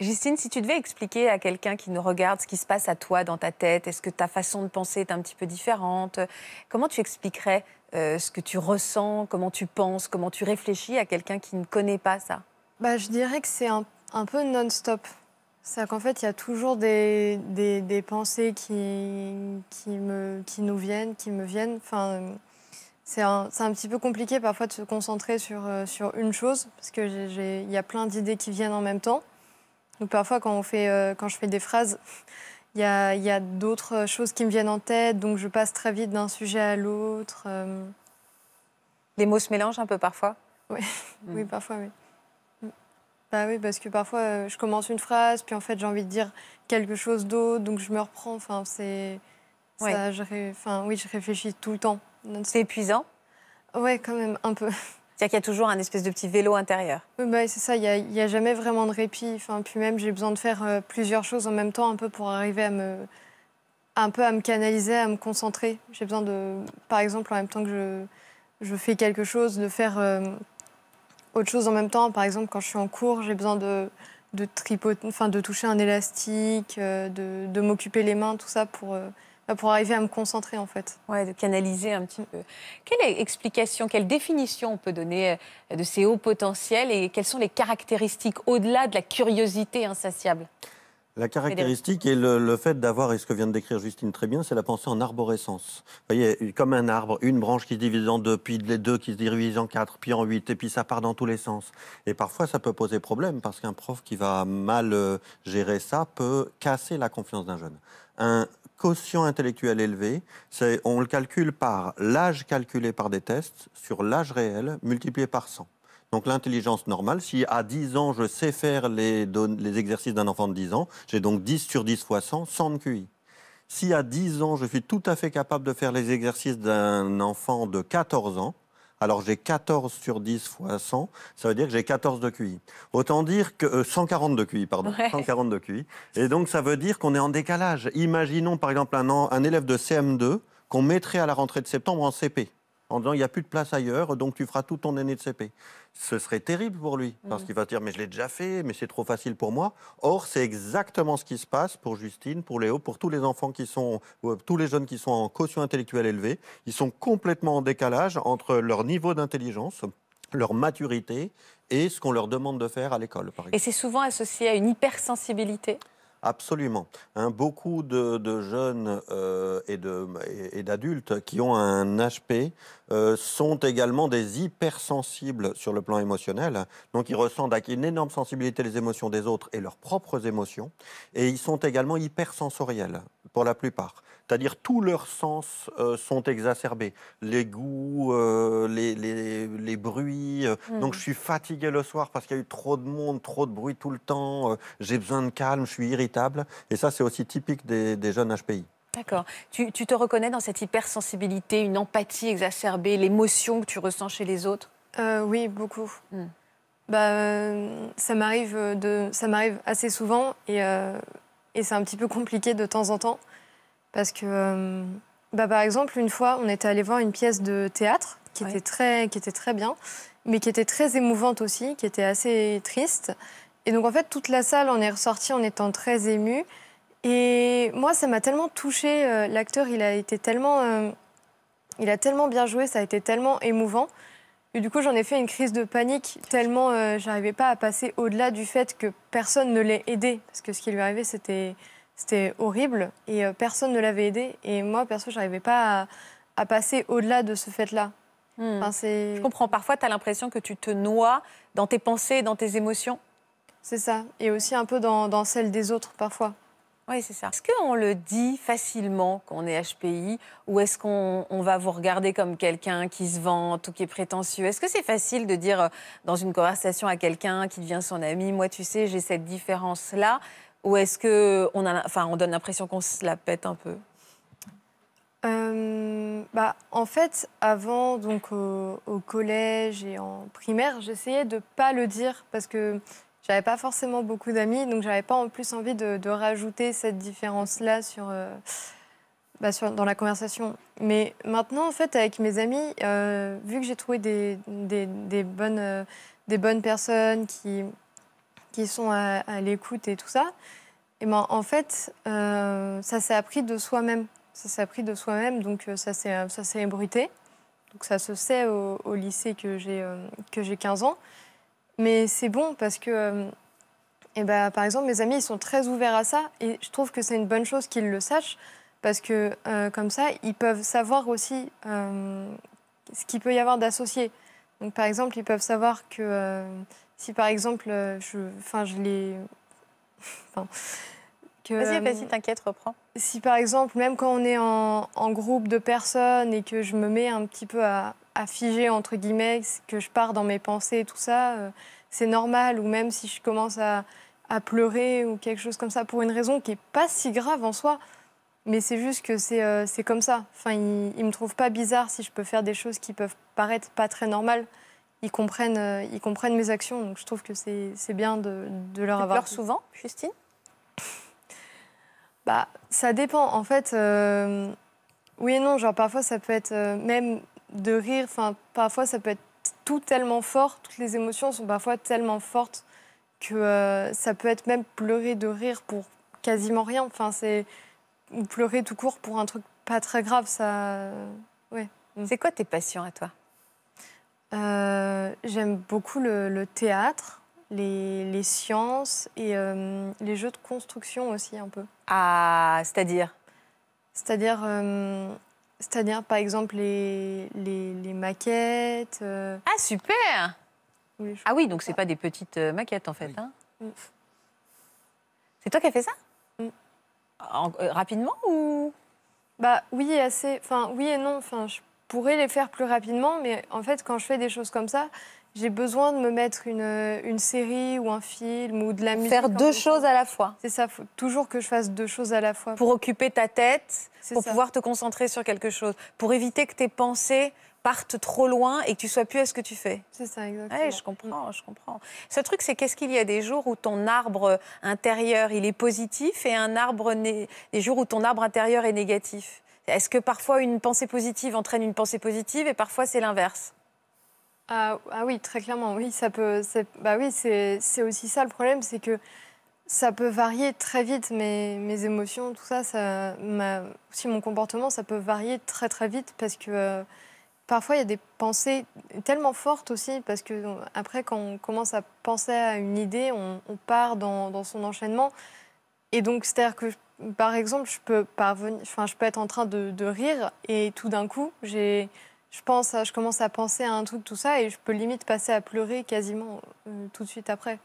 Justine, si tu devais expliquer à quelqu'un qui nous regarde ce qui se passe à toi dans ta tête, est-ce que ta façon de penser est un petit peu différente Comment tu expliquerais euh, ce que tu ressens, comment tu penses, comment tu réfléchis à quelqu'un qui ne connaît pas ça bah, Je dirais que c'est un, peu non-stop. C'est-à-dire qu'en fait, il y a toujours des, pensées qui, nous viennent, qui me viennent. Enfin, c'est un, petit peu compliqué parfois de se concentrer sur, euh, sur une chose, parce qu'il y a plein d'idées qui viennent en même temps. Donc parfois, quand, on fait, euh, quand je fais des phrases, il y a, d'autres choses qui me viennent en tête, donc je passe très vite d'un sujet à l'autre. Euh. Les mots se mélangent un peu parfois Oui, mm. oui parfois, oui. Mm. Bah oui, parce que parfois, euh, je commence une phrase, puis en fait, j'ai envie de dire quelque chose d'autre, donc je me reprends. Enfin, c'est... Ça, enfin, oui, je réfléchis tout le temps. C'est épuisant Oui, quand même, un peu. C'est-à-dire qu'il y a toujours un espèce de petit vélo intérieur. Oui, bah, c'est ça, il n'y a, jamais vraiment de répit. Enfin, puis même, j'ai besoin de faire euh, plusieurs choses en même temps, un peu pour arriver à me, un peu à me canaliser, à me concentrer. J'ai besoin de, par exemple, en même temps que je, je fais quelque chose, de faire euh, autre chose en même temps. Par exemple, quand je suis en cours, j'ai besoin de, de enfin, de toucher un élastique, euh, de, de m'occuper les mains, tout ça pour pour arriver à me concentrer en fait. Ouais, de canaliser un petit peu. Quelle explication, quelle définition on peut donner euh, de ces hauts potentiels et quelles sont les caractéristiques au-delà de la curiosité insatiable la caractéristique est le, fait d'avoir, et ce que vient de décrire Justine très bien, c'est la pensée en arborescence. Vous voyez, comme un arbre, une branche qui se divise en deux, puis les deux qui se divisent en quatre, puis en huit, et puis ça part dans tous les sens. Et parfois, ça peut poser problème, parce qu'un prof qui va mal euh, gérer ça peut casser la confiance d'un jeune. Un quotient intellectuel élevé, on le calcule par l'âge calculé par des tests sur l'âge réel multiplié par 100. Donc l'intelligence normale, si à 10 ans je sais faire les, les exercices d'un enfant de 10 ans, j'ai donc 10 sur 10 fois 100, 100 de QI. Si à 10 ans je suis tout à fait capable de faire les exercices d'un enfant de 14 ans, alors j'ai 14 sur 10 fois 100, ça veut dire que j'ai 14 de QI. Autant dire que 140 euh, de QI, pardon, 140 de QI. Et donc ça veut dire qu'on est en décalage. Imaginons par exemple un élève de CM2 qu'on mettrait à la rentrée de septembre en CP en disant il n'y a plus de place ailleurs, donc tu feras tout ton aîné de CP. Ce serait terrible pour lui, parce mmh. qu'il va se dire mais je l'ai déjà fait, mais c'est trop facile pour moi. Or, c'est exactement ce qui se passe pour Justine, pour Léo, pour tous les enfants qui sont, euh, tous les jeunes qui sont en caution intellectuelle élevée. Ils sont complètement en décalage entre leur niveau d'intelligence, leur maturité et ce qu'on leur demande de faire à l'école, Et c'est souvent associé à une hypersensibilité Absolument. Hein, beaucoup de, jeunes euh, et d'adultes qui ont un HP euh, sont également des hypersensibles sur le plan émotionnel. Donc ils ressentent avec une énorme sensibilité les émotions des autres et leurs propres émotions. Et ils sont également hypersensoriels pour la plupart. C'est-à-dire tous leurs sens euh, sont exacerbés. Les goûts, euh, les, les, bruits. Euh, mm. Donc je suis fatigué le soir parce qu'il y a eu trop de monde, trop de bruit tout le temps. J'ai besoin de calme, je suis irritable. Et ça, c'est aussi typique des, jeunes HPI. D'accord. Tu, te reconnais dans cette hypersensibilité, une empathie exacerbée, l'émotion que tu ressens chez les autres oui, beaucoup. Mm. Bah, ça m'arrive de, ça m'arrive assez souvent et et c'est un petit peu compliqué de temps en temps. Parce que, euh, bah, par exemple, une fois, on était allé voir une pièce de théâtre qui, était très, qui était très bien, mais qui était très émouvante aussi, qui était assez triste. Et donc, en fait, toute la salle en est ressortie en étant très émue. Et moi, ça m'a tellement touchée. Euh, l'acteur, il a été tellement. Euh, il a tellement bien joué, ça a été tellement émouvant du coup, j'en ai fait une crise de panique tellement je euh, j'arrivais pas à passer au-delà du fait que personne ne l'ait aidé. Parce que ce qui lui arrivait, c'était, c'était horrible et euh, personne ne l'avait aidé. Et moi, perso, j'arrivais pas à, passer au-delà de ce fait-là. Hmm. Je comprends. Parfois, tu as l'impression que tu te noies dans tes pensées, dans tes émotions. C'est ça. Et aussi un peu dans, dans celles des autres, parfois. Oui, c'est ça. Est-ce qu'on le dit facilement qu'on est HPI ou est-ce qu'on va vous regarder comme quelqu'un qui se vante ou qui est prétentieux Est-ce que c'est facile de dire euh, dans une conversation à quelqu'un qui devient son ami, moi tu sais, j'ai cette différence-là Ou est-ce qu'on on donne l'impression qu'on se la pète un peu euh, bah, en fait, avant, donc au, au collège et en primaire, j'essayais de pas le dire parce que j'avais pas forcément beaucoup d'amis, donc j'avais pas en plus envie de, rajouter cette différence-là euh, bah, sur, dans la conversation. Mais maintenant, en fait, avec mes amis, euh, vu que j'ai trouvé des, euh, bonnes, personnes qui, sont à, l'écoute et tout ça, et eh ben, en fait, ça s'est appris de soi-même. Ça s'est appris de soi-même, donc ça s'est ébruité. Donc ça se sait au, lycée que j'ai j'ai 15 ans. Mais c'est bon parce que, euh, eh ben, par exemple, mes amis, ils sont très ouverts à ça et je trouve que c'est une bonne chose qu'ils le sachent parce que euh, comme ça, ils peuvent savoir aussi euh, ce qu'il peut y avoir d'associé. Donc, par exemple, ils peuvent savoir que si, par exemple, je, je les, Vas-y, vas-y, t'inquiète, reprends. Si, par exemple, même quand on est en, groupe de personnes et que je me mets un petit peu à à figer, entre guillemets, que je pars dans mes pensées et tout ça, euh, c'est normal. Ou même si je commence à, pleurer ou quelque chose comme ça pour une raison qui n'est pas si grave en soi. Mais c'est juste que c'est euh, comme ça. Enfin, ils ne me trouvent pas bizarre si je peux faire des choses qui peuvent paraître pas très normales. Ils comprennent, euh, ils comprennent mes actions, donc je trouve que c'est bien de, leur avoir. Tu pleures souvent, Justine Bah, ça dépend. En fait, oui et non. Genre parfois ça peut être même de rire. Enfin, parfois, ça peut être tout tellement fort, toutes les émotions sont parfois tellement fortes que euh, ça peut être même pleurer de rire pour quasiment rien. Enfin, c'est ou pleurer tout court pour un truc pas très grave. Ça, ouais. Mm. C'est quoi tes passions à toi euh, J'aime beaucoup le, théâtre, les, sciences et euh, les jeux de construction aussi un peu. Ah, c'est-à-dire C'est-à-dire c'est-à-dire, par exemple, les, les, maquettes. Euh, ah, super Ah oui, donc c'est pas des petites euh, maquettes en fait. hein mm. c'est toi qui as fait ça mm. euh, Rapidement ou Bah oui, et assez. Enfin, oui et non. Enfin, je pourrais les faire plus rapidement, mais en fait, quand je fais des choses comme ça, j'ai besoin de me mettre une, euh, une, série ou un film ou de la musique. Faire deux choses à la fois. C'est ça, faut toujours que je fasse deux choses à la fois. Pour occuper ta tête, pour pouvoir te concentrer sur quelque chose, pour éviter que tes pensées partent trop loin et que tu sois plus à ce que tu fais. C'est ça, exactement. je comprends, je comprends. Ce truc, c'est qu'est-ce qu'il y a des jours où ton arbre intérieur, il est positif et un arbre des jours où ton arbre intérieur est négatif Est-ce que parfois une pensée positive entraîne une pensée positive et parfois c'est l'inverse ah, ah, oui, très clairement, oui, ça peut. Bah oui, c'est aussi ça le problème, c'est que ça peut varier très vite. Mes, mes émotions, tout ça, aussi mon comportement, ça peut varier très très vite parce que euh, parfois il y a des pensées tellement fortes aussi parce que après quand on commence à penser à une idée, on, part dans, son enchaînement et donc c'est-à-dire que par exemple, je peux parvenir, enfin je peux être en train de, de rire et tout d'un coup j'ai je pense, je commence à penser à un truc, tout ça, et je peux limite passer à pleurer quasiment euh, tout de suite après.